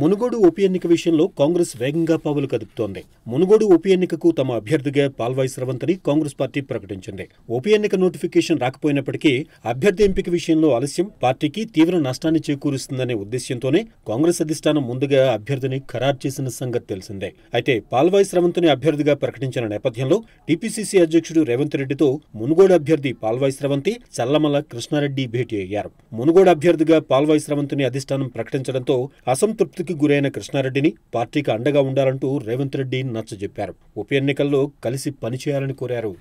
మునుగోడు ఉప ఎన్నిక విషయంలో కాంగ్రెస్ వేగంగా పావులు కదుపుతోంది మునుగోడు ఉప ఎన్నికకు తమ అభ్యర్థిగా పాల్వాయి స్రవంతని కాంగ్రెస్ పార్టీ ప్రకటించింది ఉప ఎన్నిక నోటిఫికేషన్ రాకపోయినప్పటికీ అభ్యర్థి ఎంపిక విషయంలో ఆలస్యం పార్టీకి తీవ్ర నష్టాన్ని చేకూరుస్తుందనే ఉద్దేశ్యంతోనే కాంగ్రెస్ అధిష్టానం ముందుగా అభ్యర్థిని ఖరారు చేసిన సంగతి తెలిసిందే అయితే పాల్వాయి స్రవంతని అభ్యర్థిగా ప్రకటించిన నేపథ్యంలో టీపీసీసీ అధ్యక్షుడు రేవంత్ రెడ్డితో మునుగోడు అభ్యర్థి పాల్వాయి స్రవంతి చల్లమల కృష్ణారెడ్డి భేటీ అయ్యారు మునుగోడు అభ్యర్థిగా పాల్వాయి స్రవంతిని అధిష్టానం ప్రకటించడంతో అసంతృప్తి అసంతృప్తికి గురైన కృష్ణారెడ్డిని పార్టీకి అండగా ఉండాలంటూ రేవంత్ రెడ్డి నచ్చజెప్పారు ఉప ఎన్నికల్లో కలిసి పనిచేయాలని కోరారు